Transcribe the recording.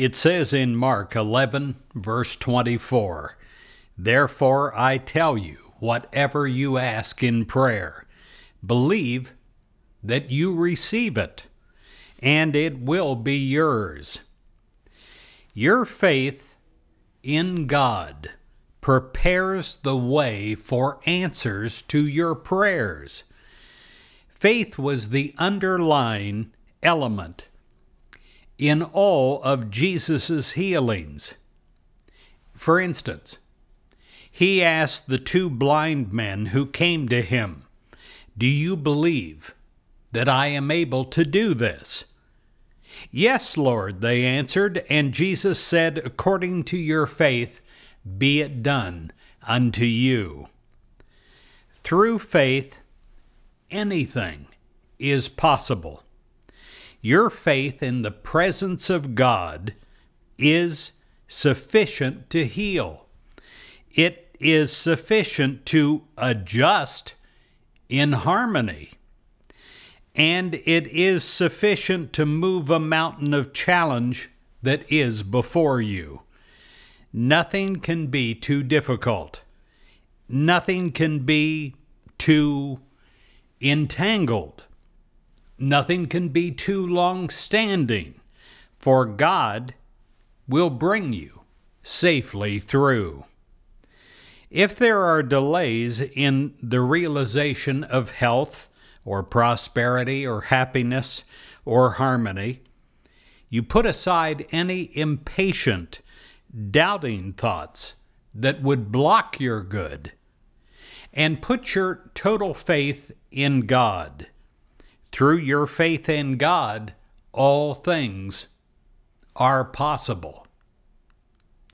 It says in Mark 11, verse 24, Therefore I tell you, whatever you ask in prayer, believe that you receive it, and it will be yours. Your faith in God prepares the way for answers to your prayers. Faith was the underlying element in all of Jesus' healings. For instance, he asked the two blind men who came to him, Do you believe that I am able to do this? Yes, Lord, they answered, and Jesus said, According to your faith, be it done unto you. Through faith, anything is possible. Your faith in the presence of God is sufficient to heal. It is sufficient to adjust in harmony. And it is sufficient to move a mountain of challenge that is before you. Nothing can be too difficult. Nothing can be too entangled. Nothing can be too long standing, for God will bring you safely through. If there are delays in the realization of health or prosperity or happiness or harmony, you put aside any impatient, doubting thoughts that would block your good and put your total faith in God. Through your faith in God, all things are possible.